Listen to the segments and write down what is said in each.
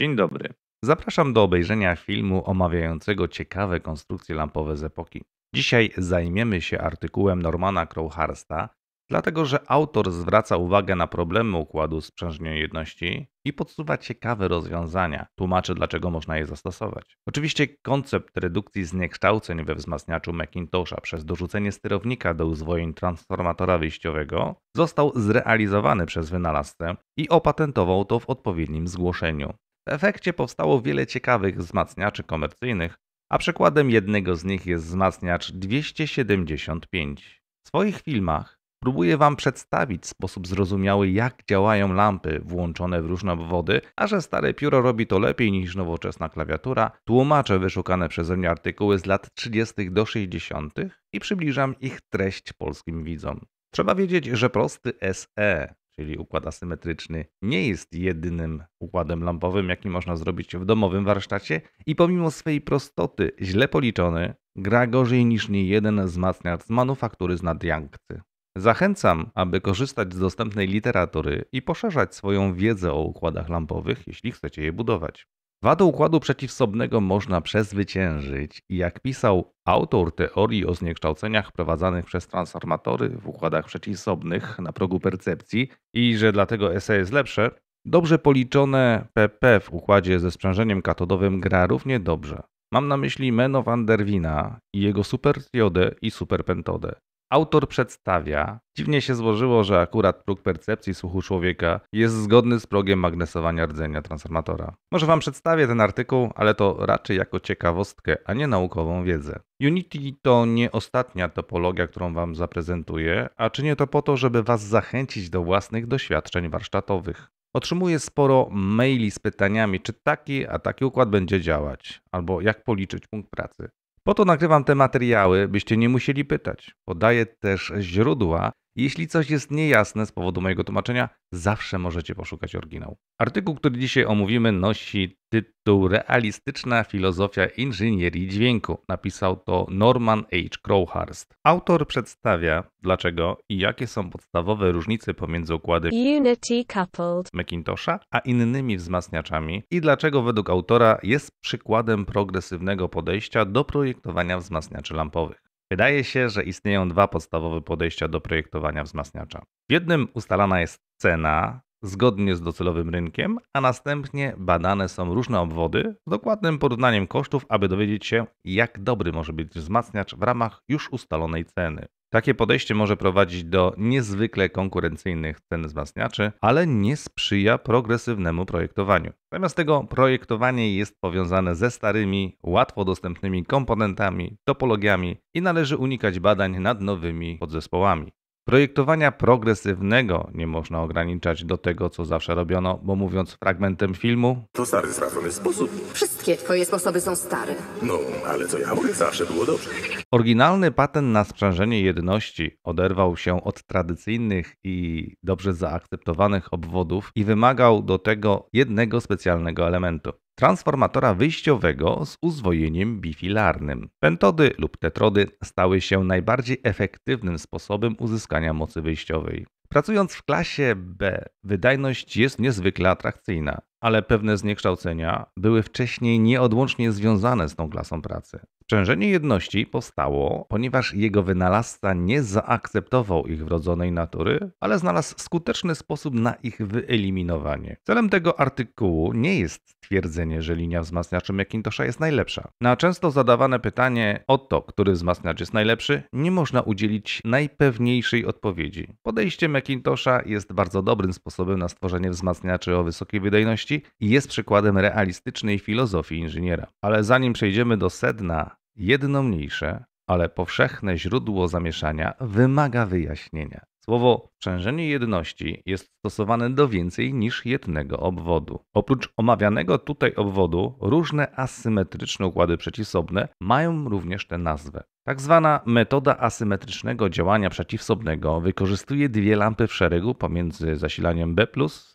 Dzień dobry. Zapraszam do obejrzenia filmu omawiającego ciekawe konstrukcje lampowe z epoki. Dzisiaj zajmiemy się artykułem Normana Crowharsta, dlatego że autor zwraca uwagę na problemy układu sprzężnej jedności i podsuwa ciekawe rozwiązania, tłumaczy dlaczego można je zastosować. Oczywiście koncept redukcji zniekształceń we wzmacniaczu Macintosha przez dorzucenie sterownika do uzwojeń transformatora wyjściowego został zrealizowany przez wynalazcę i opatentował to w odpowiednim zgłoszeniu efekcie powstało wiele ciekawych wzmacniaczy komercyjnych, a przykładem jednego z nich jest wzmacniacz 275. W swoich filmach Próbuję Wam przedstawić sposób zrozumiały, jak działają lampy włączone w różne obwody, a że stare pióro robi to lepiej niż nowoczesna klawiatura, tłumaczę wyszukane przeze mnie artykuły z lat 30. do 60. i przybliżam ich treść polskim widzom. Trzeba wiedzieć, że prosty SE czyli układ asymetryczny, nie jest jedynym układem lampowym, jaki można zrobić w domowym warsztacie i pomimo swej prostoty, źle policzony, gra gorzej niż niejeden wzmacniacz z manufaktury z Nadjangcy. Zachęcam, aby korzystać z dostępnej literatury i poszerzać swoją wiedzę o układach lampowych, jeśli chcecie je budować. Wadę układu przeciwsobnego można przezwyciężyć i jak pisał autor teorii o zniekształceniach prowadzanych przez transformatory w układach przeciwsobnych na progu percepcji i że dlatego SE jest lepsze, dobrze policzone PP w układzie ze sprzężeniem katodowym gra równie dobrze. Mam na myśli Meno van der Wina i jego supertriodę i superpentodę. Autor przedstawia, dziwnie się złożyło, że akurat próg percepcji słuchu człowieka jest zgodny z progiem magnesowania rdzenia transformatora. Może Wam przedstawię ten artykuł, ale to raczej jako ciekawostkę, a nie naukową wiedzę. Unity to nie ostatnia topologia, którą Wam zaprezentuję, a czynię to po to, żeby Was zachęcić do własnych doświadczeń warsztatowych. Otrzymuję sporo maili z pytaniami, czy taki, a taki układ będzie działać, albo jak policzyć punkt pracy. Po to nagrywam te materiały, byście nie musieli pytać. Podaję też źródła jeśli coś jest niejasne z powodu mojego tłumaczenia, zawsze możecie poszukać oryginału. Artykuł, który dzisiaj omówimy, nosi tytuł Realistyczna filozofia inżynierii dźwięku. Napisał to Norman H. Crowhurst. Autor przedstawia, dlaczego i jakie są podstawowe różnice pomiędzy układem Unity Coupled Macintosha a innymi wzmacniaczami i dlaczego według autora jest przykładem progresywnego podejścia do projektowania wzmacniaczy lampowych. Wydaje się, że istnieją dwa podstawowe podejścia do projektowania wzmacniacza. W jednym ustalana jest cena zgodnie z docelowym rynkiem, a następnie badane są różne obwody z dokładnym porównaniem kosztów, aby dowiedzieć się, jak dobry może być wzmacniacz w ramach już ustalonej ceny. Takie podejście może prowadzić do niezwykle konkurencyjnych cen wzmacniaczy, ale nie sprzyja progresywnemu projektowaniu. Zamiast tego projektowanie jest powiązane ze starymi, łatwo dostępnymi komponentami, topologiami i należy unikać badań nad nowymi podzespołami. Projektowania progresywnego nie można ograniczać do tego, co zawsze robiono, bo mówiąc fragmentem filmu, To stary, sprawdzony sposób. Wszystkie twoje sposoby są stare. No, ale co ja mówię, zawsze było dobrze. oryginalny patent na sprzężenie jedności oderwał się od tradycyjnych i dobrze zaakceptowanych obwodów i wymagał do tego jednego specjalnego elementu transformatora wyjściowego z uzwojeniem bifilarnym. Pentody lub tetrody stały się najbardziej efektywnym sposobem uzyskania mocy wyjściowej. Pracując w klasie B, wydajność jest niezwykle atrakcyjna, ale pewne zniekształcenia były wcześniej nieodłącznie związane z tą klasą pracy. Sprzężenie jedności powstało, ponieważ jego wynalazca nie zaakceptował ich wrodzonej natury, ale znalazł skuteczny sposób na ich wyeliminowanie. Celem tego artykułu nie jest twierdzenie, że linia wzmacniaczy McIntosha jest najlepsza. Na często zadawane pytanie o to, który wzmacniacz jest najlepszy, nie można udzielić najpewniejszej odpowiedzi. Podejście McIntosha jest bardzo dobrym sposobem na stworzenie wzmacniaczy o wysokiej wydajności i jest przykładem realistycznej filozofii inżyniera. Ale zanim przejdziemy do sedna Jedno mniejsze, ale powszechne źródło zamieszania wymaga wyjaśnienia. Słowo przężenie jedności jest stosowane do więcej niż jednego obwodu. Oprócz omawianego tutaj obwodu, różne asymetryczne układy przeciwsobne mają również tę nazwę. Tak zwana metoda asymetrycznego działania przeciwsobnego wykorzystuje dwie lampy w szeregu pomiędzy zasilaniem B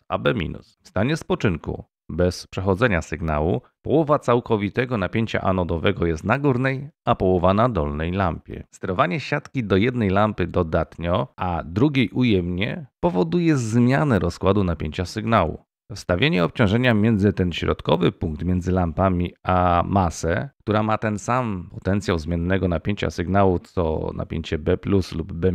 a B. W stanie spoczynku bez przechodzenia sygnału, połowa całkowitego napięcia anodowego jest na górnej, a połowa na dolnej lampie. Sterowanie siatki do jednej lampy dodatnio, a drugiej ujemnie powoduje zmianę rozkładu napięcia sygnału. Wstawienie obciążenia między ten środkowy punkt między lampami a masę, która ma ten sam potencjał zmiennego napięcia sygnału co napięcie B lub B,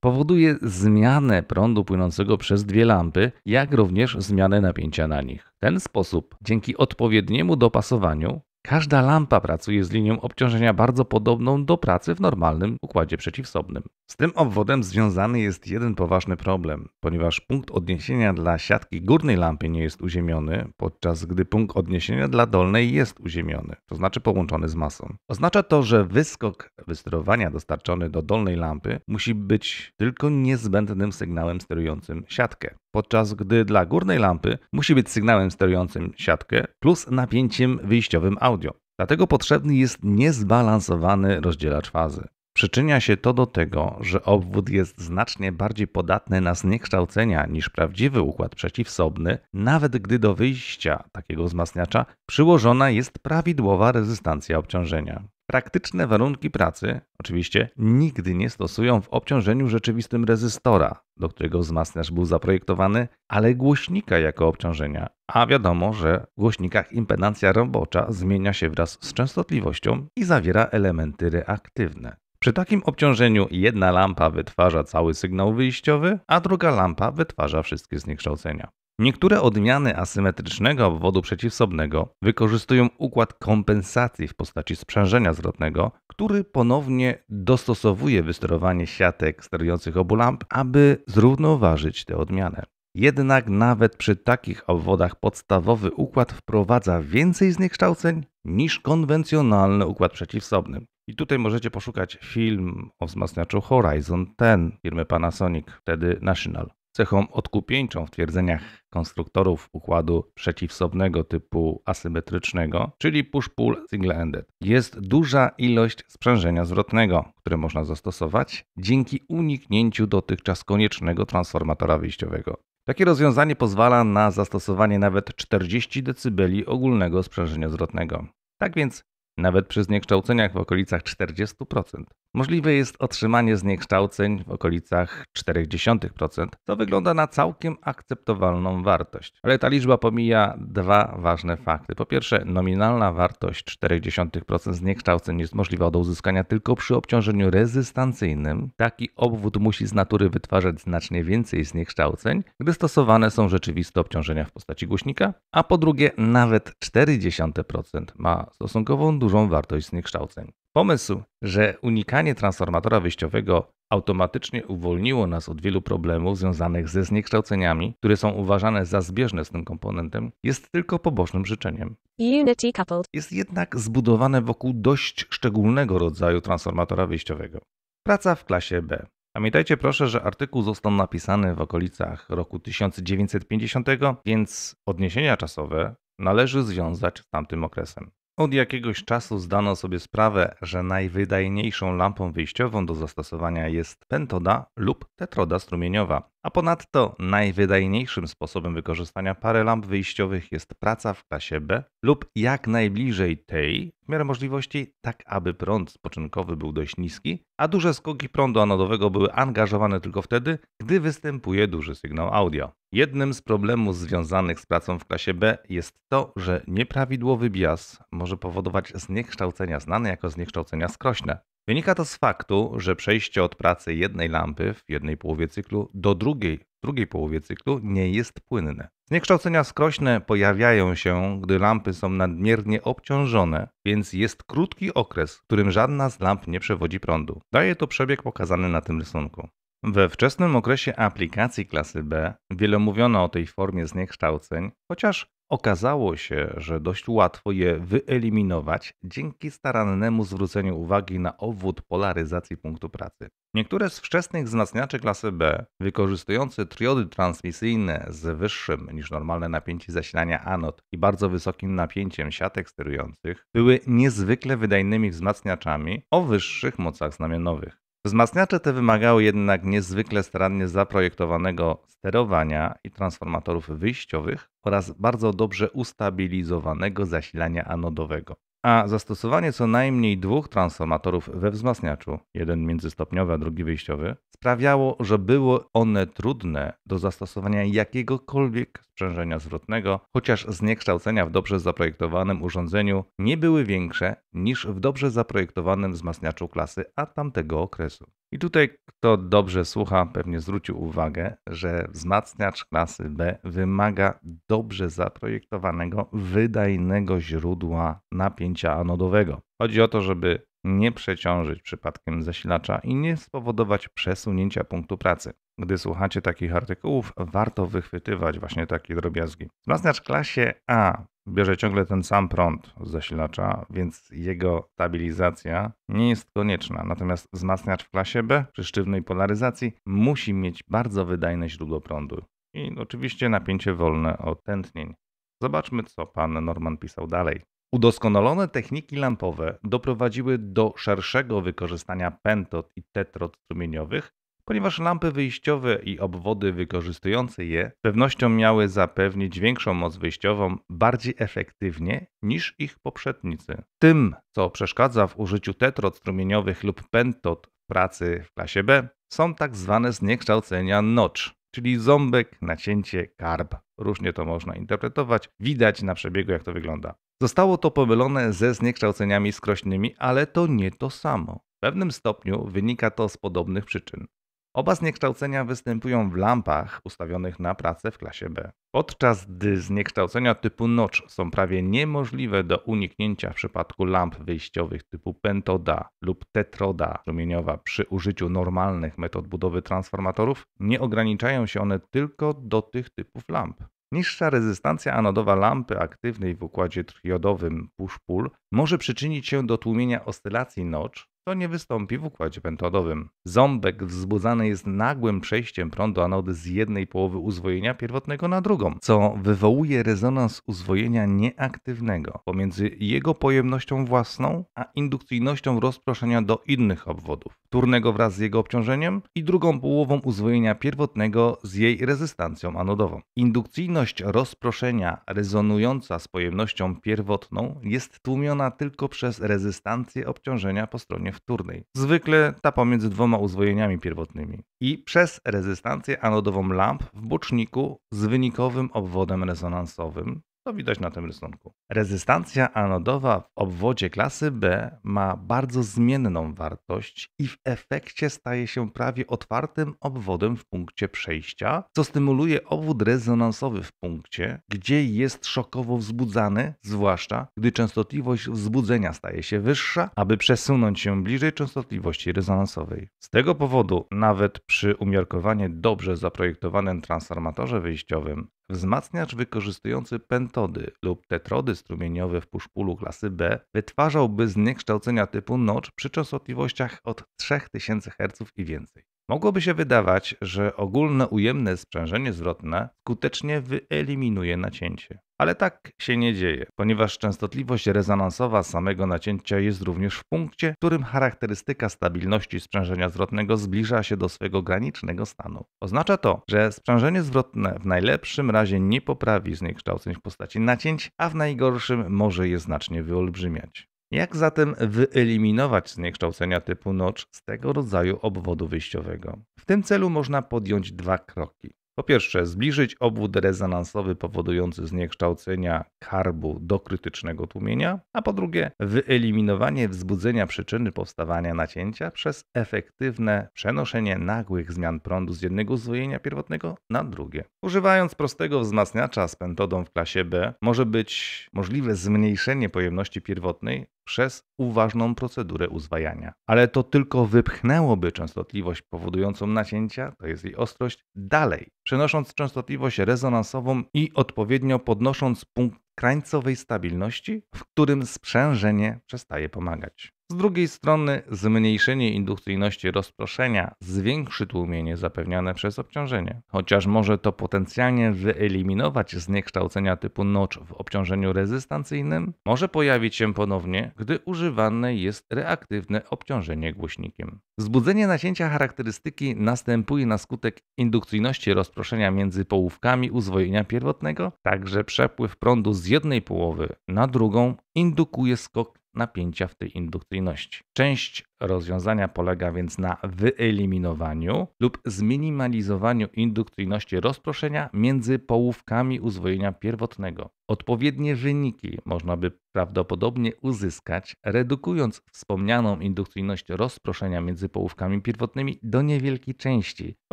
powoduje zmianę prądu płynącego przez dwie lampy, jak również zmianę napięcia na nich. W ten sposób, dzięki odpowiedniemu dopasowaniu, Każda lampa pracuje z linią obciążenia bardzo podobną do pracy w normalnym układzie przeciwsobnym. Z tym obwodem związany jest jeden poważny problem, ponieważ punkt odniesienia dla siatki górnej lampy nie jest uziemiony, podczas gdy punkt odniesienia dla dolnej jest uziemiony, to znaczy połączony z masą. Oznacza to, że wyskok wysterowania dostarczony do dolnej lampy musi być tylko niezbędnym sygnałem sterującym siatkę podczas gdy dla górnej lampy musi być sygnałem sterującym siatkę plus napięciem wyjściowym audio. Dlatego potrzebny jest niezbalansowany rozdzielacz fazy. Przyczynia się to do tego, że obwód jest znacznie bardziej podatny na zniekształcenia niż prawdziwy układ przeciwsobny, nawet gdy do wyjścia takiego wzmacniacza przyłożona jest prawidłowa rezystancja obciążenia. Praktyczne warunki pracy oczywiście nigdy nie stosują w obciążeniu rzeczywistym rezystora, do którego wzmacniacz był zaprojektowany, ale głośnika jako obciążenia. A wiadomo, że w głośnikach impedancja robocza zmienia się wraz z częstotliwością i zawiera elementy reaktywne. Przy takim obciążeniu jedna lampa wytwarza cały sygnał wyjściowy, a druga lampa wytwarza wszystkie zniekształcenia. Niektóre odmiany asymetrycznego obwodu przeciwsobnego wykorzystują układ kompensacji w postaci sprzężenia zwrotnego, który ponownie dostosowuje wysterowanie siatek sterujących obu lamp, aby zrównoważyć tę odmianę. Jednak nawet przy takich obwodach podstawowy układ wprowadza więcej zniekształceń niż konwencjonalny układ przeciwsobny. I tutaj możecie poszukać film o wzmacniaczu Horizon ten firmy Panasonic, wtedy National. Cechą odkupieńczą w twierdzeniach konstruktorów układu przeciwsobnego typu asymetrycznego, czyli push-pull single-ended, jest duża ilość sprzężenia zwrotnego, które można zastosować dzięki uniknięciu dotychczas koniecznego transformatora wyjściowego. Takie rozwiązanie pozwala na zastosowanie nawet 40 dB ogólnego sprzężenia zwrotnego. Tak więc, nawet przy zniekształceniach w okolicach 40%, Możliwe jest otrzymanie zniekształceń w okolicach 0,4%, to wygląda na całkiem akceptowalną wartość. Ale ta liczba pomija dwa ważne fakty. Po pierwsze, nominalna wartość 0,4% zniekształceń jest możliwa do uzyskania tylko przy obciążeniu rezystancyjnym. Taki obwód musi z natury wytwarzać znacznie więcej zniekształceń, gdy stosowane są rzeczywiste obciążenia w postaci głośnika. A po drugie, nawet 0,4% ma stosunkowo dużą wartość zniekształceń. Pomysł, że unikanie transformatora wyjściowego automatycznie uwolniło nas od wielu problemów związanych ze zniekształceniami, które są uważane za zbieżne z tym komponentem, jest tylko pobożnym życzeniem. Unity coupled. Jest jednak zbudowane wokół dość szczególnego rodzaju transformatora wyjściowego. Praca w klasie B. Pamiętajcie proszę, że artykuł został napisany w okolicach roku 1950, więc odniesienia czasowe należy związać z tamtym okresem. Od jakiegoś czasu zdano sobie sprawę, że najwydajniejszą lampą wyjściową do zastosowania jest pentoda lub tetroda strumieniowa, a ponadto najwydajniejszym sposobem wykorzystania pary lamp wyjściowych jest praca w klasie B lub jak najbliżej tej, miarę możliwości, tak aby prąd spoczynkowy był dość niski, a duże skoki prądu anodowego były angażowane tylko wtedy, gdy występuje duży sygnał audio. Jednym z problemów związanych z pracą w klasie B jest to, że nieprawidłowy bias może powodować zniekształcenia znane jako zniekształcenia skrośne. Wynika to z faktu, że przejście od pracy jednej lampy w jednej połowie cyklu do drugiej w drugiej połowie cyklu nie jest płynne. Zniekształcenia skrośne pojawiają się, gdy lampy są nadmiernie obciążone, więc jest krótki okres, w którym żadna z lamp nie przewodzi prądu. Daje to przebieg pokazany na tym rysunku. We wczesnym okresie aplikacji klasy B wiele mówiono o tej formie zniekształceń, chociaż Okazało się, że dość łatwo je wyeliminować dzięki starannemu zwróceniu uwagi na obwód polaryzacji punktu pracy. Niektóre z wczesnych wzmacniaczy klasy B, wykorzystujące triody transmisyjne z wyższym niż normalne napięcie zasilania anod i bardzo wysokim napięciem siatek sterujących, były niezwykle wydajnymi wzmacniaczami o wyższych mocach znamionowych. Wzmacniacze te wymagały jednak niezwykle starannie zaprojektowanego sterowania i transformatorów wyjściowych oraz bardzo dobrze ustabilizowanego zasilania anodowego a zastosowanie co najmniej dwóch transformatorów we wzmacniaczu, jeden międzystopniowy, a drugi wyjściowy, sprawiało, że były one trudne do zastosowania jakiegokolwiek sprzężenia zwrotnego, chociaż zniekształcenia w dobrze zaprojektowanym urządzeniu nie były większe niż w dobrze zaprojektowanym wzmacniaczu klasy A tamtego okresu. I tutaj, kto dobrze słucha, pewnie zwrócił uwagę, że wzmacniacz klasy B wymaga dobrze zaprojektowanego, wydajnego źródła napięcia anodowego. Chodzi o to, żeby nie przeciążyć przypadkiem zasilacza i nie spowodować przesunięcia punktu pracy gdy słuchacie takich artykułów, warto wychwytywać właśnie takie drobiazgi. Wzmacniacz klasie A bierze ciągle ten sam prąd z zasilacza, więc jego stabilizacja nie jest konieczna. Natomiast wzmacniacz w klasie B przy sztywnej polaryzacji musi mieć bardzo wydajne źródło prądu i oczywiście napięcie wolne od tętnień. Zobaczmy, co pan Norman pisał dalej. Udoskonalone techniki lampowe doprowadziły do szerszego wykorzystania pentot i tetrod strumieniowych ponieważ lampy wyjściowe i obwody wykorzystujące je pewnością miały zapewnić większą moc wyjściową bardziej efektywnie niż ich poprzednicy. Tym, co przeszkadza w użyciu tetrod strumieniowych lub pentod w pracy w klasie B, są tak zwane zniekształcenia notch, czyli ząbek, nacięcie, karb. Różnie to można interpretować, widać na przebiegu jak to wygląda. Zostało to pomylone ze zniekształceniami skrośnymi, ale to nie to samo. W pewnym stopniu wynika to z podobnych przyczyn. Oba zniekształcenia występują w lampach ustawionych na pracę w klasie B. Podczas gdy zniekształcenia typu notch są prawie niemożliwe do uniknięcia w przypadku lamp wyjściowych typu pentoda lub tetroda strumieniowa przy użyciu normalnych metod budowy transformatorów, nie ograniczają się one tylko do tych typów lamp. Niższa rezystancja anodowa lampy aktywnej w układzie triodowym push-pull może przyczynić się do tłumienia oscylacji notch to nie wystąpi w układzie pentodowym. Ząbek wzbudzany jest nagłym przejściem prądu anody z jednej połowy uzwojenia pierwotnego na drugą, co wywołuje rezonans uzwojenia nieaktywnego pomiędzy jego pojemnością własną a indukcyjnością rozproszenia do innych obwodów, Turnego wraz z jego obciążeniem i drugą połową uzwojenia pierwotnego z jej rezystancją anodową. Indukcyjność rozproszenia rezonująca z pojemnością pierwotną jest tłumiona tylko przez rezystancję obciążenia po stronie formie wtórnej, zwykle ta pomiędzy dwoma uzwojeniami pierwotnymi i przez rezystancję anodową lamp w boczniku z wynikowym obwodem rezonansowym to widać na tym rysunku. Rezystancja anodowa w obwodzie klasy B ma bardzo zmienną wartość i w efekcie staje się prawie otwartym obwodem w punkcie przejścia, co stymuluje obwód rezonansowy w punkcie, gdzie jest szokowo wzbudzany, zwłaszcza gdy częstotliwość wzbudzenia staje się wyższa, aby przesunąć się bliżej częstotliwości rezonansowej. Z tego powodu, nawet przy umiarkowanie dobrze zaprojektowanym transformatorze wyjściowym, Wzmacniacz wykorzystujący pentody lub tetrody strumieniowe w puszpulu klasy B wytwarzałby zniekształcenia typu notch przy częstotliwościach od 3000 Hz i więcej. Mogłoby się wydawać, że ogólne ujemne sprzężenie zwrotne skutecznie wyeliminuje nacięcie. Ale tak się nie dzieje, ponieważ częstotliwość rezonansowa samego nacięcia jest również w punkcie, w którym charakterystyka stabilności sprzężenia zwrotnego zbliża się do swojego granicznego stanu. Oznacza to, że sprzężenie zwrotne w najlepszym razie nie poprawi zniekształceń w postaci nacięć, a w najgorszym może je znacznie wyolbrzymiać. Jak zatem wyeliminować zniekształcenia typu notch z tego rodzaju obwodu wyjściowego? W tym celu można podjąć dwa kroki. Po pierwsze, zbliżyć obwód rezonansowy powodujący zniekształcenia karbu do krytycznego tłumienia, a po drugie, wyeliminowanie wzbudzenia przyczyny powstawania nacięcia przez efektywne przenoszenie nagłych zmian prądu z jednego zdwojenia pierwotnego na drugie. Używając prostego wzmacniacza z pentodą w klasie B, może być możliwe zmniejszenie pojemności pierwotnej przez uważną procedurę uzwajania. Ale to tylko wypchnęłoby częstotliwość powodującą nacięcia, to jest jej ostrość, dalej, przenosząc częstotliwość rezonansową i odpowiednio podnosząc punkt krańcowej stabilności, w którym sprzężenie przestaje pomagać. Z drugiej strony zmniejszenie indukcyjności rozproszenia zwiększy tłumienie zapewniane przez obciążenie, chociaż może to potencjalnie wyeliminować zniekształcenia typu notch w obciążeniu rezystancyjnym, może pojawić się ponownie, gdy używane jest reaktywne obciążenie głośnikiem. Zbudzenie nacięcia charakterystyki następuje na skutek indukcyjności rozproszenia między połówkami uzwojenia pierwotnego, także przepływ prądu z jednej połowy na drugą indukuje skok napięcia w tej indukcyjności. Część rozwiązania polega więc na wyeliminowaniu lub zminimalizowaniu indukcyjności rozproszenia między połówkami uzwojenia pierwotnego. Odpowiednie wyniki można by prawdopodobnie uzyskać, redukując wspomnianą indukcyjność rozproszenia między połówkami pierwotnymi do niewielkiej części, w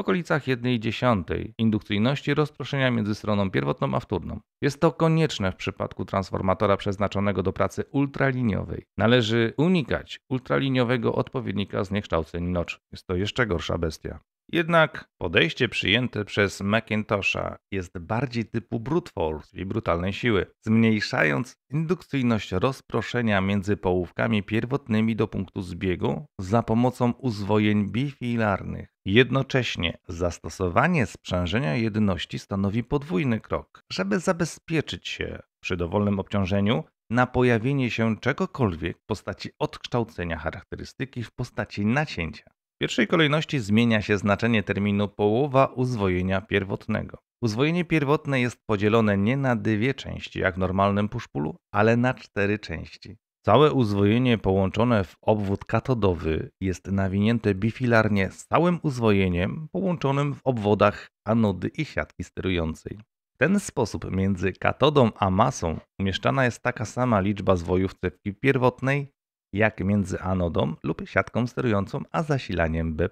okolicach 1,1 indukcyjności rozproszenia między stroną pierwotną a wtórną. Jest to konieczne w przypadku transformatora przeznaczonego do pracy ultraliniowej. Należy unikać ultraliniowego odpowiednika zniekształceń noc Jest to jeszcze gorsza bestia. Jednak podejście przyjęte przez Macintosha jest bardziej typu brute force, czyli brutalnej siły, zmniejszając indukcyjność rozproszenia między połówkami pierwotnymi do punktu zbiegu za pomocą uzwojeń bifilarnych. Jednocześnie zastosowanie sprzężenia jedności stanowi podwójny krok, żeby zabezpieczyć się przy dowolnym obciążeniu na pojawienie się czegokolwiek w postaci odkształcenia charakterystyki w postaci nacięcia. W pierwszej kolejności zmienia się znaczenie terminu połowa uzwojenia pierwotnego. Uzwojenie pierwotne jest podzielone nie na dwie części, jak w normalnym puszpulu, ale na cztery części. Całe uzwojenie połączone w obwód katodowy jest nawinięte bifilarnie z całym uzwojeniem połączonym w obwodach anody i siatki sterującej. W ten sposób między katodą a masą umieszczana jest taka sama liczba zwojów cewki pierwotnej, jak między anodą lub siatką sterującą, a zasilaniem B+.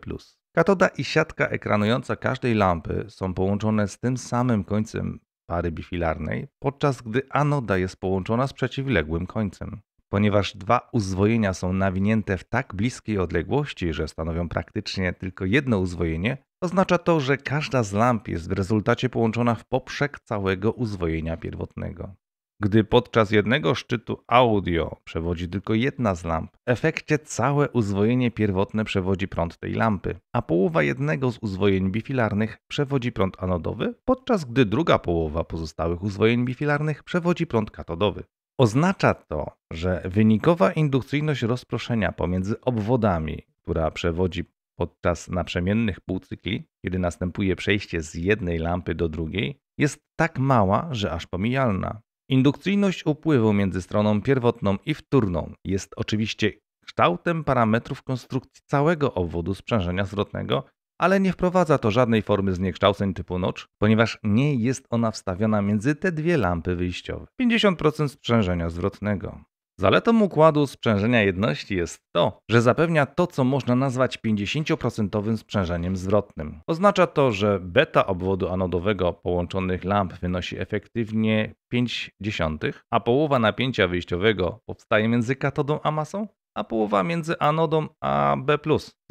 Katoda i siatka ekranująca każdej lampy są połączone z tym samym końcem pary bifilarnej, podczas gdy anoda jest połączona z przeciwległym końcem. Ponieważ dwa uzwojenia są nawinięte w tak bliskiej odległości, że stanowią praktycznie tylko jedno uzwojenie, Oznacza to, że każda z lamp jest w rezultacie połączona w poprzek całego uzwojenia pierwotnego. Gdy podczas jednego szczytu audio przewodzi tylko jedna z lamp, w efekcie całe uzwojenie pierwotne przewodzi prąd tej lampy, a połowa jednego z uzwojeń bifilarnych przewodzi prąd anodowy, podczas gdy druga połowa pozostałych uzwojeń bifilarnych przewodzi prąd katodowy. Oznacza to, że wynikowa indukcyjność rozproszenia pomiędzy obwodami, która przewodzi Podczas naprzemiennych półcykli, kiedy następuje przejście z jednej lampy do drugiej, jest tak mała, że aż pomijalna. Indukcyjność upływu między stroną pierwotną i wtórną jest oczywiście kształtem parametrów konstrukcji całego obwodu sprzężenia zwrotnego, ale nie wprowadza to żadnej formy zniekształceń typu nocz, ponieważ nie jest ona wstawiona między te dwie lampy wyjściowe. 50% sprzężenia zwrotnego. Zaletą układu sprzężenia jedności jest to, że zapewnia to, co można nazwać 50% sprzężeniem zwrotnym. Oznacza to, że beta obwodu anodowego połączonych lamp wynosi efektywnie 0,5, a połowa napięcia wyjściowego powstaje między katodą a masą, a połowa między anodą a B.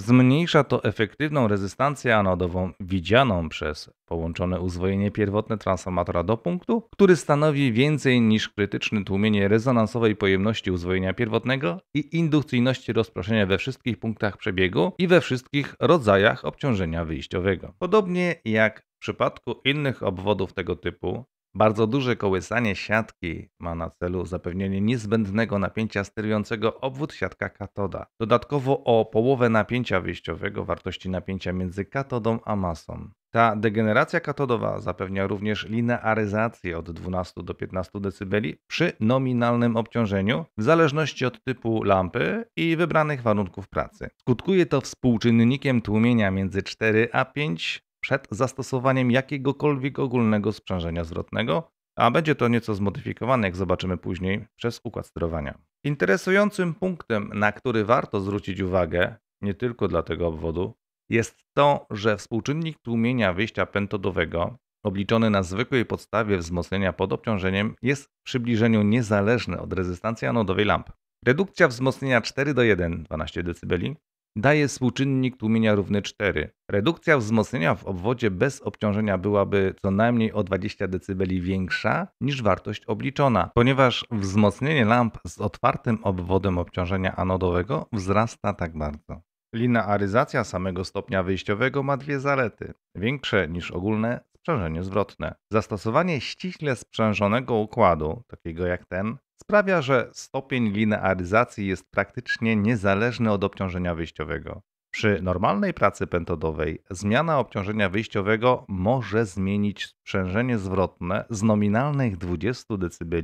Zmniejsza to efektywną rezystancję anodową widzianą przez połączone uzwojenie pierwotne transformatora do punktu, który stanowi więcej niż krytyczne tłumienie rezonansowej pojemności uzwojenia pierwotnego i indukcyjności rozproszenia we wszystkich punktach przebiegu i we wszystkich rodzajach obciążenia wyjściowego. Podobnie jak w przypadku innych obwodów tego typu, bardzo duże kołysanie siatki ma na celu zapewnienie niezbędnego napięcia sterującego obwód siatka katoda. Dodatkowo o połowę napięcia wyjściowego wartości napięcia między katodą a masą. Ta degeneracja katodowa zapewnia również linearyzację od 12 do 15 dB przy nominalnym obciążeniu w zależności od typu lampy i wybranych warunków pracy. Skutkuje to współczynnikiem tłumienia między 4 a 5 przed zastosowaniem jakiegokolwiek ogólnego sprzężenia zwrotnego, a będzie to nieco zmodyfikowane, jak zobaczymy później, przez układ sterowania. Interesującym punktem, na który warto zwrócić uwagę, nie tylko dla tego obwodu, jest to, że współczynnik tłumienia wyjścia pentodowego, obliczony na zwykłej podstawie wzmocnienia pod obciążeniem, jest w przybliżeniu niezależny od rezystancji anodowej lamp. Redukcja wzmocnienia 4 do 1, 12 dB, daje współczynnik tłumienia równy 4. Redukcja wzmocnienia w obwodzie bez obciążenia byłaby co najmniej o 20 dB większa niż wartość obliczona, ponieważ wzmocnienie lamp z otwartym obwodem obciążenia anodowego wzrasta tak bardzo. Linearyzacja samego stopnia wyjściowego ma dwie zalety: większe niż ogólne sprzężenie zwrotne. Zastosowanie ściśle sprzężonego układu, takiego jak ten, sprawia, że stopień linearyzacji jest praktycznie niezależny od obciążenia wyjściowego. Przy normalnej pracy pentodowej zmiana obciążenia wyjściowego może zmienić sprzężenie zwrotne z nominalnych 20 dB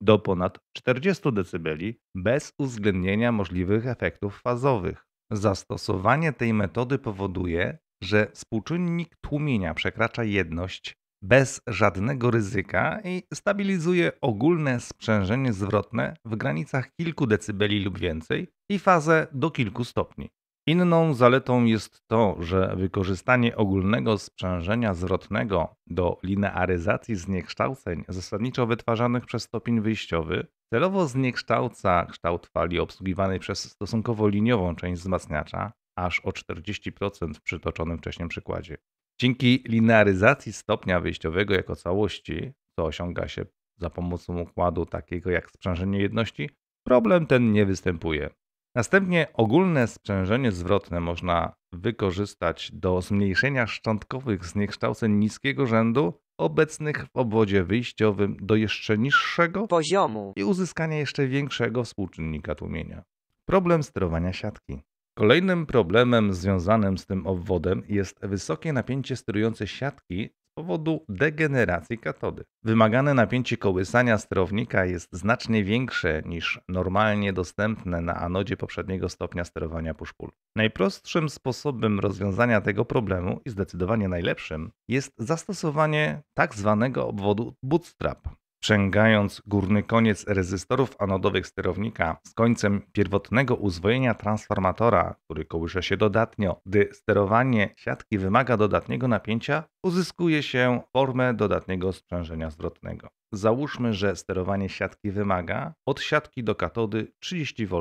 do ponad 40 dB bez uwzględnienia możliwych efektów fazowych. Zastosowanie tej metody powoduje, że współczynnik tłumienia przekracza jedność bez żadnego ryzyka i stabilizuje ogólne sprzężenie zwrotne w granicach kilku decybeli lub więcej i fazę do kilku stopni. Inną zaletą jest to, że wykorzystanie ogólnego sprzężenia zwrotnego do linearyzacji zniekształceń zasadniczo wytwarzanych przez stopień wyjściowy celowo zniekształca kształt fali obsługiwanej przez stosunkowo liniową część wzmacniacza, aż o 40% w przytoczonym wcześniej przykładzie. Dzięki linearyzacji stopnia wyjściowego jako całości, co osiąga się za pomocą układu takiego jak sprzężenie jedności, problem ten nie występuje. Następnie ogólne sprzężenie zwrotne można wykorzystać do zmniejszenia szczątkowych zniekształceń niskiego rzędu obecnych w obwodzie wyjściowym do jeszcze niższego poziomu i uzyskania jeszcze większego współczynnika tłumienia. Problem sterowania siatki. Kolejnym problemem związanym z tym obwodem jest wysokie napięcie sterujące siatki z powodu degeneracji katody. Wymagane napięcie kołysania sterownika jest znacznie większe niż normalnie dostępne na anodzie poprzedniego stopnia sterowania push Najprostszym sposobem rozwiązania tego problemu i zdecydowanie najlepszym jest zastosowanie tak zwanego obwodu bootstrap sprzęgając górny koniec rezystorów anodowych sterownika z końcem pierwotnego uzwojenia transformatora, który kołysze się dodatnio, gdy sterowanie siatki wymaga dodatniego napięcia, uzyskuje się formę dodatniego sprzężenia zwrotnego. Załóżmy, że sterowanie siatki wymaga od siatki do katody 30 V,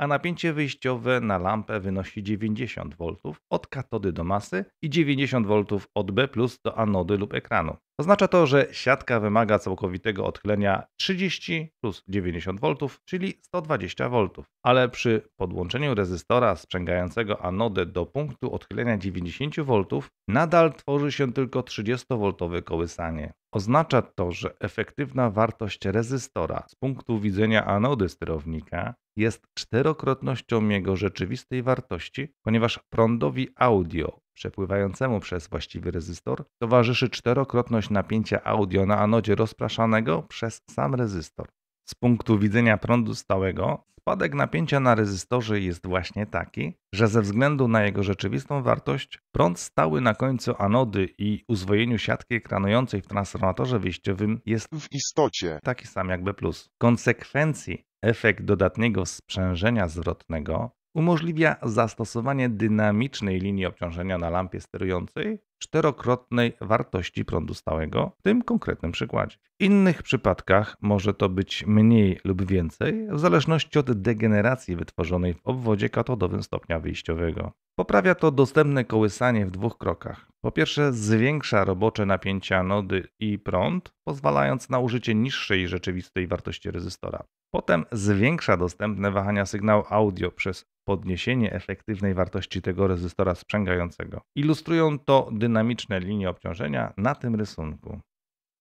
a napięcie wyjściowe na lampę wynosi 90 V od katody do masy i 90 V od B do anody lub ekranu. Oznacza to, że siatka wymaga całkowitego odchylenia 30 plus 90 V, czyli 120 V, ale przy podłączeniu rezystora sprzęgającego anodę do punktu odchylenia 90 V nadal tworzy się tylko 30V kołysanie. Oznacza to, że efektywna wartość rezystora z punktu widzenia anody sterownika jest czterokrotnością jego rzeczywistej wartości, ponieważ prądowi audio przepływającemu przez właściwy rezystor towarzyszy czterokrotność napięcia audio na anodzie rozpraszanego przez sam rezystor. Z punktu widzenia prądu stałego, spadek napięcia na rezystorze jest właśnie taki, że ze względu na jego rzeczywistą wartość, prąd stały na końcu anody i uzwojeniu siatki ekranującej w transformatorze wyjściowym jest w istocie taki sam jak B+. Konsekwencji efekt dodatniego sprzężenia zwrotnego umożliwia zastosowanie dynamicznej linii obciążenia na lampie sterującej czterokrotnej wartości prądu stałego w tym konkretnym przykładzie. W innych przypadkach może to być mniej lub więcej, w zależności od degeneracji wytworzonej w obwodzie katodowym stopnia wyjściowego. Poprawia to dostępne kołysanie w dwóch krokach. Po pierwsze, zwiększa robocze napięcia nody i prąd, pozwalając na użycie niższej rzeczywistej wartości rezystora. Potem zwiększa dostępne wahania sygnału audio przez podniesienie efektywnej wartości tego rezystora sprzęgającego. Ilustrują to dynamiczne linie obciążenia na tym rysunku.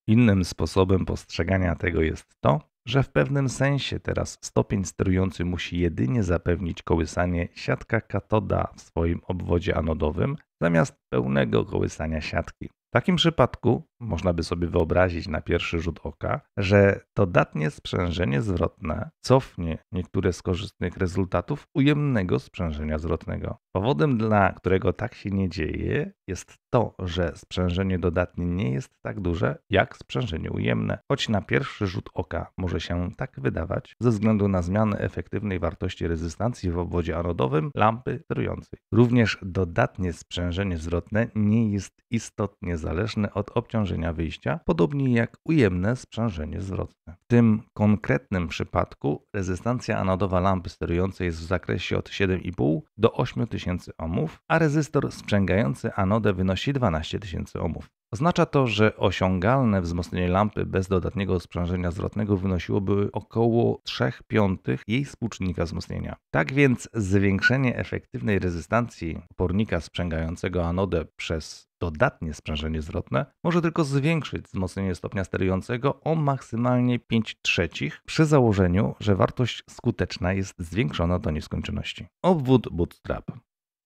Innym sposobem postrzegania tego jest to, że w pewnym sensie teraz stopień sterujący musi jedynie zapewnić kołysanie siatka katoda w swoim obwodzie anodowym zamiast pełnego kołysania siatki. W takim przypadku można by sobie wyobrazić na pierwszy rzut oka, że dodatnie sprzężenie zwrotne cofnie niektóre z korzystnych rezultatów ujemnego sprzężenia zwrotnego. Powodem, dla którego tak się nie dzieje, jest to, że sprzężenie dodatnie nie jest tak duże jak sprzężenie ujemne. Choć na pierwszy rzut oka może się tak wydawać, ze względu na zmianę efektywnej wartości rezystancji w obwodzie anodowym lampy sterującej. Również dodatnie sprzężenie zwrotne nie jest istotnie zależny od obciążenia wyjścia, podobnie jak ujemne sprzężenie zwrotne. W tym konkretnym przypadku rezystancja anodowa lampy sterującej jest w zakresie od 7,5 do 8000 ohmów, a rezystor sprzęgający anodę wynosi 12000 ohmów. Oznacza to, że osiągalne wzmocnienie lampy bez dodatniego sprzężenia zwrotnego wynosiłoby około 3 piątych jej współczynnika wzmocnienia. Tak więc zwiększenie efektywnej rezystancji opornika sprzęgającego anodę przez dodatnie sprzężenie zwrotne może tylko zwiększyć wzmocnienie stopnia sterującego o maksymalnie 5 trzecich przy założeniu, że wartość skuteczna jest zwiększona do nieskończoności. Obwód bootstrap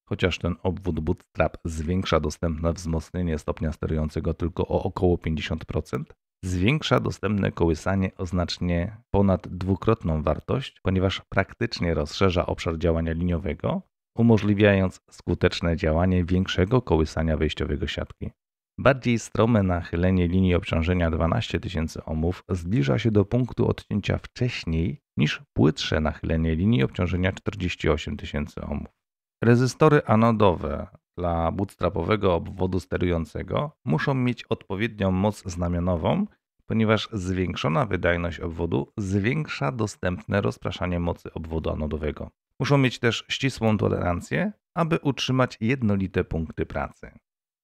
chociaż ten obwód bootstrap zwiększa dostępne wzmocnienie stopnia sterującego tylko o około 50%, zwiększa dostępne kołysanie o znacznie ponad dwukrotną wartość, ponieważ praktycznie rozszerza obszar działania liniowego, umożliwiając skuteczne działanie większego kołysania wejściowego siatki. Bardziej strome nachylenie linii obciążenia 12 000 ohmów zbliża się do punktu odcięcia wcześniej niż płytsze nachylenie linii obciążenia 48 000 ohmów. Rezystory anodowe dla bootstrapowego obwodu sterującego muszą mieć odpowiednią moc znamionową, ponieważ zwiększona wydajność obwodu zwiększa dostępne rozpraszanie mocy obwodu anodowego. Muszą mieć też ścisłą tolerancję, aby utrzymać jednolite punkty pracy.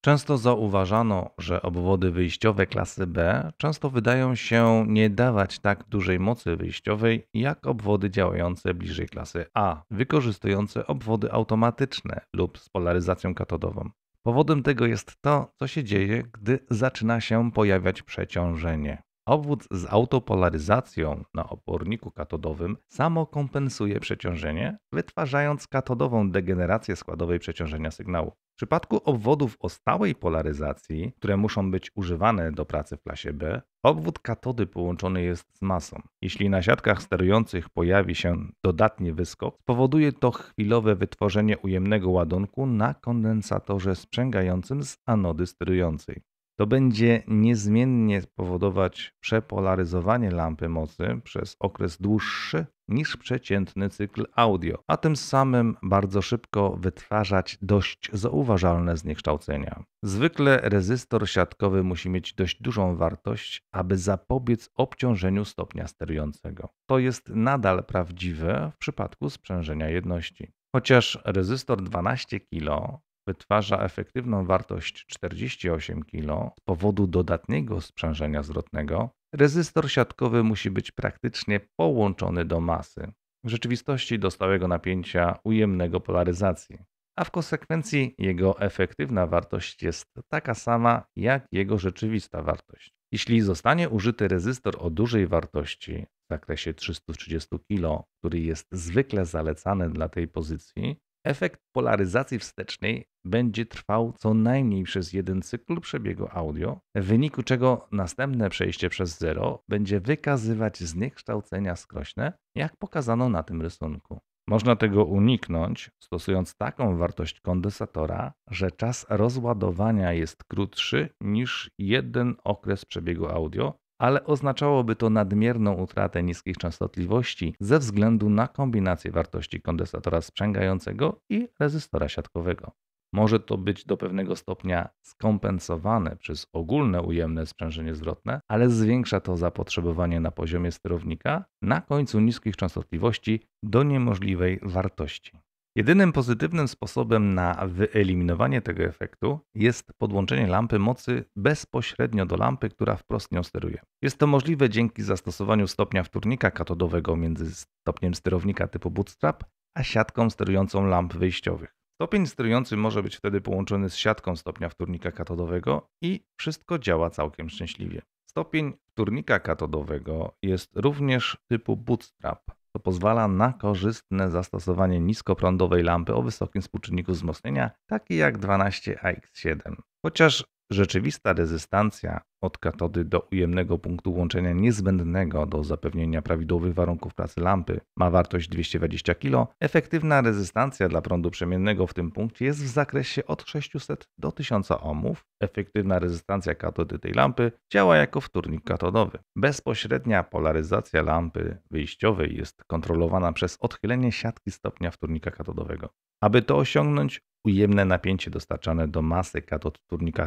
Często zauważano, że obwody wyjściowe klasy B często wydają się nie dawać tak dużej mocy wyjściowej jak obwody działające bliżej klasy A, wykorzystujące obwody automatyczne lub z polaryzacją katodową. Powodem tego jest to, co się dzieje, gdy zaczyna się pojawiać przeciążenie. Obwód z autopolaryzacją na oporniku katodowym samokompensuje przeciążenie, wytwarzając katodową degenerację składowej przeciążenia sygnału. W przypadku obwodów o stałej polaryzacji, które muszą być używane do pracy w klasie B, obwód katody połączony jest z masą. Jeśli na siatkach sterujących pojawi się dodatni wyskok, spowoduje to chwilowe wytworzenie ujemnego ładunku na kondensatorze sprzęgającym z anody sterującej. To będzie niezmiennie powodować przepolaryzowanie lampy mocy przez okres dłuższy niż przeciętny cykl audio, a tym samym bardzo szybko wytwarzać dość zauważalne zniekształcenia. Zwykle rezystor siatkowy musi mieć dość dużą wartość, aby zapobiec obciążeniu stopnia sterującego. To jest nadal prawdziwe w przypadku sprzężenia jedności. Chociaż rezystor 12 kilo wytwarza efektywną wartość 48 kg z powodu dodatniego sprzężenia zwrotnego, rezystor siatkowy musi być praktycznie połączony do masy, w rzeczywistości do stałego napięcia ujemnego polaryzacji, a w konsekwencji jego efektywna wartość jest taka sama jak jego rzeczywista wartość. Jeśli zostanie użyty rezystor o dużej wartości w zakresie 330 kg, który jest zwykle zalecany dla tej pozycji, Efekt polaryzacji wstecznej będzie trwał co najmniej przez jeden cykl przebiegu audio, w wyniku czego następne przejście przez zero będzie wykazywać zniekształcenia skrośne, jak pokazano na tym rysunku. Można tego uniknąć, stosując taką wartość kondensatora, że czas rozładowania jest krótszy niż jeden okres przebiegu audio, ale oznaczałoby to nadmierną utratę niskich częstotliwości ze względu na kombinację wartości kondensatora sprzęgającego i rezystora siatkowego. Może to być do pewnego stopnia skompensowane przez ogólne ujemne sprzężenie zwrotne, ale zwiększa to zapotrzebowanie na poziomie sterownika na końcu niskich częstotliwości do niemożliwej wartości. Jedynym pozytywnym sposobem na wyeliminowanie tego efektu jest podłączenie lampy mocy bezpośrednio do lampy, która wprost nią steruje. Jest to możliwe dzięki zastosowaniu stopnia wtórnika katodowego między stopniem sterownika typu bootstrap a siatką sterującą lamp wyjściowych. Stopień sterujący może być wtedy połączony z siatką stopnia wtórnika katodowego i wszystko działa całkiem szczęśliwie. Stopień wtórnika katodowego jest również typu bootstrap, to pozwala na korzystne zastosowanie niskoprądowej lampy o wysokim współczynniku wzmocnienia, takiej jak 12AX7. Chociaż Rzeczywista rezystancja od katody do ujemnego punktu łączenia niezbędnego do zapewnienia prawidłowych warunków pracy lampy ma wartość 220 kg. Efektywna rezystancja dla prądu przemiennego w tym punkcie jest w zakresie od 600 do 1000 ohmów. Efektywna rezystancja katody tej lampy działa jako wtórnik katodowy. Bezpośrednia polaryzacja lampy wyjściowej jest kontrolowana przez odchylenie siatki stopnia wtórnika katodowego. Aby to osiągnąć, Ujemne napięcie dostarczane do masy katod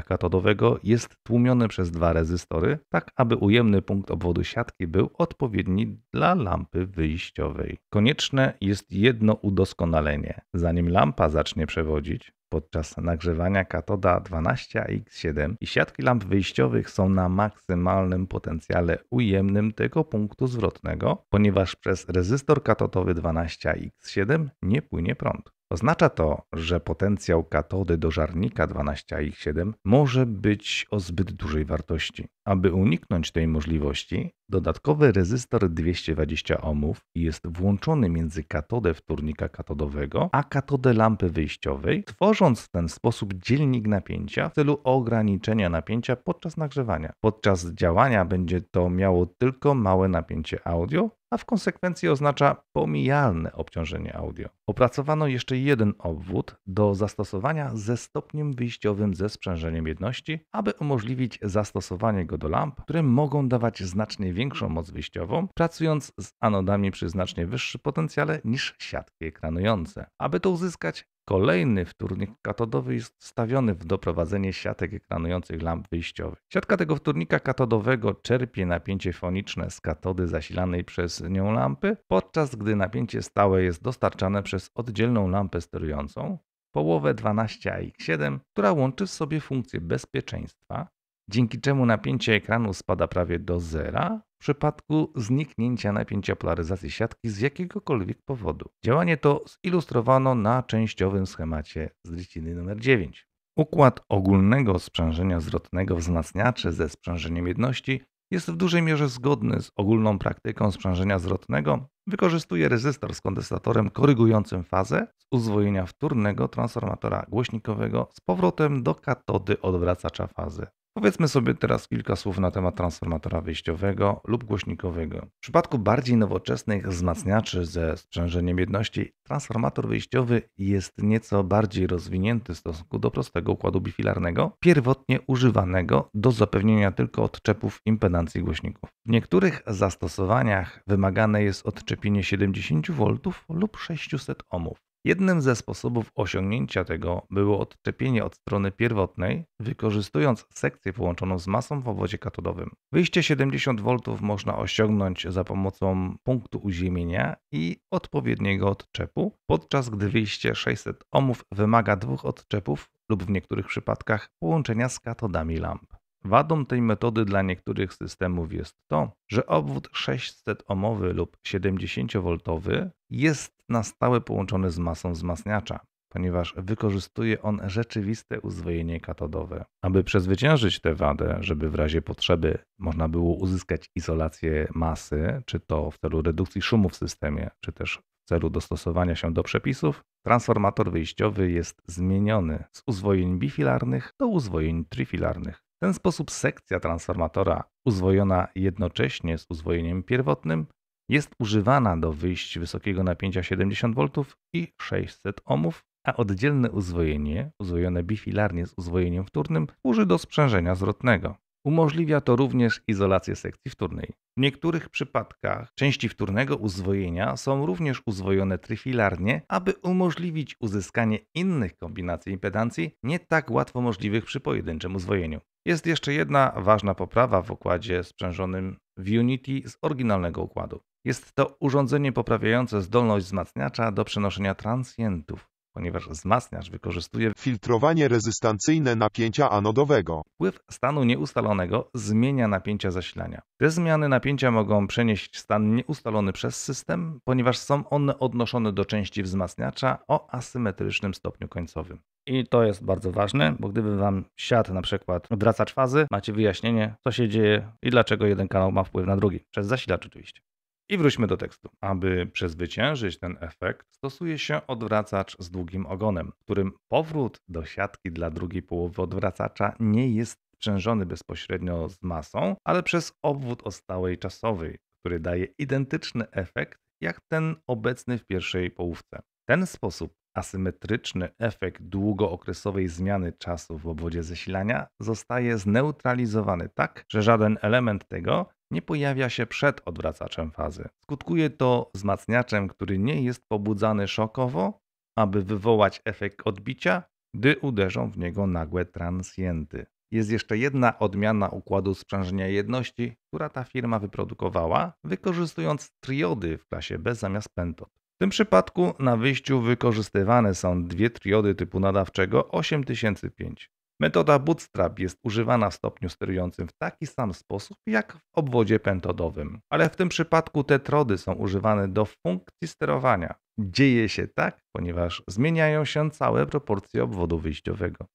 katodowego jest tłumione przez dwa rezystory, tak aby ujemny punkt obwodu siatki był odpowiedni dla lampy wyjściowej. Konieczne jest jedno udoskonalenie. Zanim lampa zacznie przewodzić, podczas nagrzewania katoda 12X7 i siatki lamp wyjściowych są na maksymalnym potencjale ujemnym tego punktu zwrotnego, ponieważ przez rezystor katodowy 12X7 nie płynie prąd. Oznacza to, że potencjał katody do żarnika 12X7 może być o zbyt dużej wartości. Aby uniknąć tej możliwości, Dodatkowy rezystor 220 ohmów jest włączony między katodę wtórnika katodowego a katodę lampy wyjściowej, tworząc w ten sposób dzielnik napięcia w celu ograniczenia napięcia podczas nagrzewania. Podczas działania będzie to miało tylko małe napięcie audio, a w konsekwencji oznacza pomijalne obciążenie audio. Opracowano jeszcze jeden obwód do zastosowania ze stopniem wyjściowym ze sprzężeniem jedności, aby umożliwić zastosowanie go do lamp, które mogą dawać znacznie większą moc wyjściową, pracując z anodami przy znacznie wyższym potencjale niż siatki ekranujące. Aby to uzyskać, Kolejny wtórnik katodowy jest wstawiony w doprowadzenie siatek ekranujących lamp wyjściowych. Siatka tego wtórnika katodowego czerpie napięcie foniczne z katody zasilanej przez nią lampy, podczas gdy napięcie stałe jest dostarczane przez oddzielną lampę sterującą, połowę 12AX7, która łączy w sobie funkcję bezpieczeństwa, dzięki czemu napięcie ekranu spada prawie do zera w przypadku zniknięcia napięcia polaryzacji siatki z jakiegokolwiek powodu. Działanie to zilustrowano na częściowym schemacie z listiny nr 9. Układ ogólnego sprzężenia zwrotnego wzmacniaczy ze sprzężeniem jedności jest w dużej mierze zgodny z ogólną praktyką sprzężenia zwrotnego, wykorzystuje rezystor z kondensatorem korygującym fazę z uzwojenia wtórnego transformatora głośnikowego z powrotem do katody odwracacza fazy. Powiedzmy sobie teraz kilka słów na temat transformatora wyjściowego lub głośnikowego. W przypadku bardziej nowoczesnych wzmacniaczy ze sprzężeniem jedności, transformator wyjściowy jest nieco bardziej rozwinięty w stosunku do prostego układu bifilarnego, pierwotnie używanego do zapewnienia tylko odczepów impedancji głośników. W niektórych zastosowaniach wymagane jest odczepienie 70 V lub 600 ohmów. Jednym ze sposobów osiągnięcia tego było odczepienie od strony pierwotnej, wykorzystując sekcję połączoną z masą w obwodzie katodowym. Wyjście 70 V można osiągnąć za pomocą punktu uziemienia i odpowiedniego odczepu, podczas gdy wyjście 600 ohmów wymaga dwóch odczepów lub w niektórych przypadkach połączenia z katodami lamp. Wadą tej metody dla niektórych systemów jest to, że obwód 600 omowy lub 70V jest na stałe połączony z masą wzmacniacza, ponieważ wykorzystuje on rzeczywiste uzwojenie katodowe. Aby przezwyciężyć tę wadę, żeby w razie potrzeby można było uzyskać izolację masy, czy to w celu redukcji szumu w systemie, czy też w celu dostosowania się do przepisów, transformator wyjściowy jest zmieniony z uzwojeń bifilarnych do uzwojeń trifilarnych. W ten sposób sekcja transformatora, uzwojona jednocześnie z uzwojeniem pierwotnym, jest używana do wyjść wysokiego napięcia 70 V i 600 ohmów, a oddzielne uzwojenie, uzwojone bifilarnie z uzwojeniem wtórnym, służy do sprzężenia zwrotnego. Umożliwia to również izolację sekcji wtórnej. W niektórych przypadkach części wtórnego uzwojenia są również uzwojone tryfilarnie, aby umożliwić uzyskanie innych kombinacji impedancji nie tak łatwo możliwych przy pojedynczym uzwojeniu. Jest jeszcze jedna ważna poprawa w układzie sprzężonym w Unity z oryginalnego układu. Jest to urządzenie poprawiające zdolność wzmacniacza do przenoszenia transientów ponieważ wzmacniacz wykorzystuje filtrowanie rezystancyjne napięcia anodowego. Wpływ stanu nieustalonego zmienia napięcia zasilania. Te zmiany napięcia mogą przenieść stan nieustalony przez system, ponieważ są one odnoszone do części wzmacniacza o asymetrycznym stopniu końcowym. I to jest bardzo ważne, bo gdyby Wam siadł na przykład odwracacz fazy, macie wyjaśnienie, co się dzieje i dlaczego jeden kanał ma wpływ na drugi. Przez zasilacz oczywiście. I wróćmy do tekstu. Aby przezwyciężyć ten efekt, stosuje się odwracacz z długim ogonem, którym powrót do siatki dla drugiej połowy odwracacza nie jest sprzężony bezpośrednio z masą, ale przez obwód o stałej czasowej, który daje identyczny efekt jak ten obecny w pierwszej połówce. W ten sposób asymetryczny efekt długookresowej zmiany czasu w obwodzie zasilania zostaje zneutralizowany tak, że żaden element tego nie pojawia się przed odwracaczem fazy. Skutkuje to wzmacniaczem, który nie jest pobudzany szokowo, aby wywołać efekt odbicia, gdy uderzą w niego nagłe transjenty. Jest jeszcze jedna odmiana układu sprzężenia jedności, która ta firma wyprodukowała, wykorzystując triody w klasie B zamiast pentod. W tym przypadku na wyjściu wykorzystywane są dwie triody typu nadawczego 8005. Metoda bootstrap jest używana w stopniu sterującym w taki sam sposób jak w obwodzie pentodowym, ale w tym przypadku te trody są używane do funkcji sterowania. Dzieje się tak, ponieważ zmieniają się całe proporcje obwodu wyjściowego.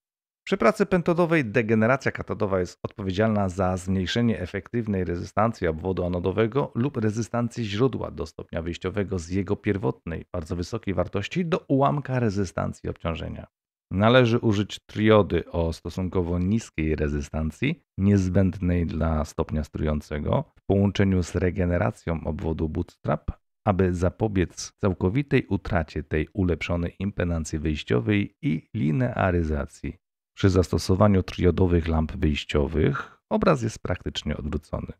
Przy pracy pentodowej degeneracja katodowa jest odpowiedzialna za zmniejszenie efektywnej rezystancji obwodu anodowego lub rezystancji źródła do stopnia wyjściowego z jego pierwotnej, bardzo wysokiej wartości do ułamka rezystancji obciążenia. Należy użyć triody o stosunkowo niskiej rezystancji, niezbędnej dla stopnia strującego, w połączeniu z regeneracją obwodu bootstrap, aby zapobiec całkowitej utracie tej ulepszonej impedancji wyjściowej i linearyzacji. Przy zastosowaniu triodowych lamp wyjściowych obraz jest praktycznie odwrócony.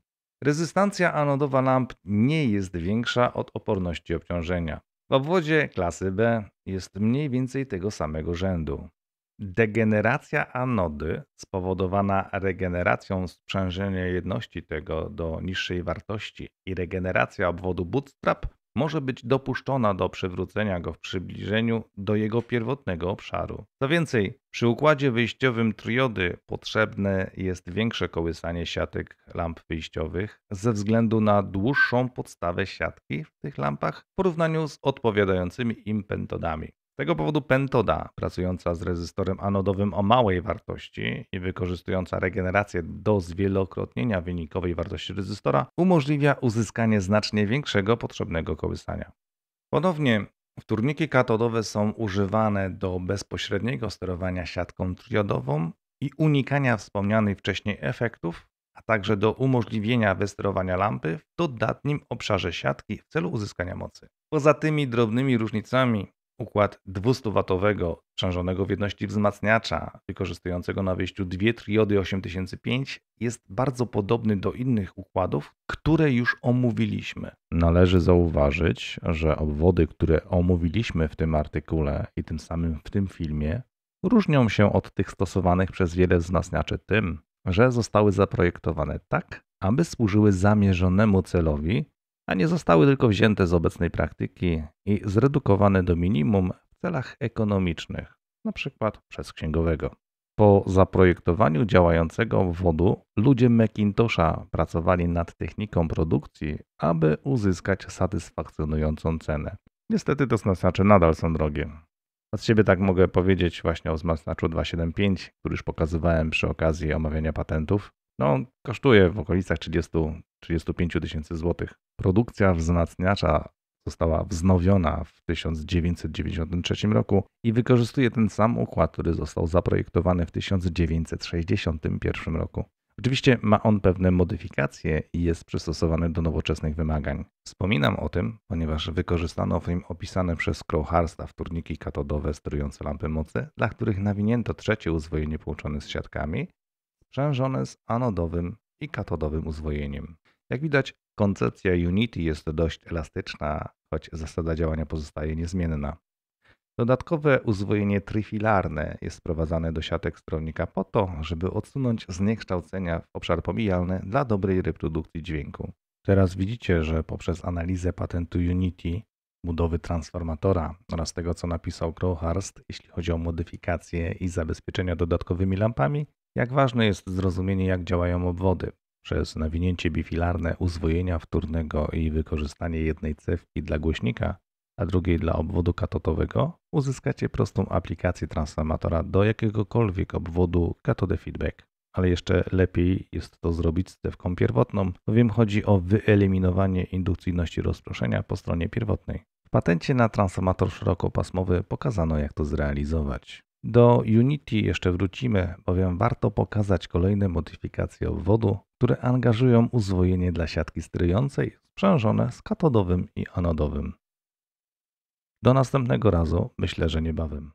Rezystancja anodowa lamp nie jest większa od oporności obciążenia. W obwodzie klasy B jest mniej więcej tego samego rzędu. Degeneracja anody spowodowana regeneracją sprzężenia jedności tego do niższej wartości i regeneracja obwodu bootstrap może być dopuszczona do przywrócenia go w przybliżeniu do jego pierwotnego obszaru. Co więcej, przy układzie wyjściowym triody potrzebne jest większe kołysanie siatek lamp wyjściowych ze względu na dłuższą podstawę siatki w tych lampach w porównaniu z odpowiadającymi im pentodami tego powodu pentoda, pracująca z rezystorem anodowym o małej wartości i wykorzystująca regenerację do zwielokrotnienia wynikowej wartości rezystora, umożliwia uzyskanie znacznie większego potrzebnego kołysania. Ponownie wtórniki katodowe są używane do bezpośredniego sterowania siatką triodową i unikania wspomnianych wcześniej efektów, a także do umożliwienia wysterowania lampy w dodatnim obszarze siatki w celu uzyskania mocy. Poza tymi drobnymi różnicami układ 200-watowego sprzężonego w jedności wzmacniacza wykorzystującego na wyjściu dwie triody 8005 jest bardzo podobny do innych układów, które już omówiliśmy. Należy zauważyć, że obwody, które omówiliśmy w tym artykule i tym samym w tym filmie, różnią się od tych stosowanych przez wiele wzmacniaczy tym, że zostały zaprojektowane tak, aby służyły zamierzonemu celowi a nie zostały tylko wzięte z obecnej praktyki i zredukowane do minimum w celach ekonomicznych, np. przez księgowego. Po zaprojektowaniu działającego wodu, ludzie Macintosha pracowali nad techniką produkcji, aby uzyskać satysfakcjonującą cenę. Niestety te znaczy nadal są drogie. Od siebie tak mogę powiedzieć właśnie o wzmacniaczu 275, który już pokazywałem przy okazji omawiania patentów. No, kosztuje w okolicach 30, 35 tysięcy złotych. Produkcja wzmacniacza została wznowiona w 1993 roku i wykorzystuje ten sam układ, który został zaprojektowany w 1961 roku. Oczywiście ma on pewne modyfikacje i jest przystosowany do nowoczesnych wymagań. Wspominam o tym, ponieważ wykorzystano w nim opisane przez Crowharsta wtórniki katodowe sterujące lampy mocy, dla których nawinięto trzecie uzwojenie połączone z siatkami sprzężone z anodowym i katodowym uzwojeniem. Jak widać, koncepcja Unity jest dość elastyczna, choć zasada działania pozostaje niezmienna. Dodatkowe uzwojenie tryfilarne jest wprowadzane do siatek stronnika po to, żeby odsunąć zniekształcenia w obszar pomijalny dla dobrej reprodukcji dźwięku. Teraz widzicie, że poprzez analizę patentu Unity, budowy transformatora oraz tego, co napisał Crowhurst, jeśli chodzi o modyfikacje i zabezpieczenia dodatkowymi lampami, jak ważne jest zrozumienie, jak działają obwody. Przez nawinięcie bifilarne uzwojenia wtórnego i wykorzystanie jednej cewki dla głośnika, a drugiej dla obwodu katotowego, uzyskacie prostą aplikację transformatora do jakiegokolwiek obwodu katode feedback. Ale jeszcze lepiej jest to zrobić z cewką pierwotną, bowiem chodzi o wyeliminowanie indukcyjności rozproszenia po stronie pierwotnej. W patencie na transformator szerokopasmowy pokazano, jak to zrealizować. Do Unity jeszcze wrócimy, bowiem warto pokazać kolejne modyfikacje obwodu, które angażują uzwojenie dla siatki stryjącej sprzężone z katodowym i anodowym. Do następnego razu, myślę, że niebawem.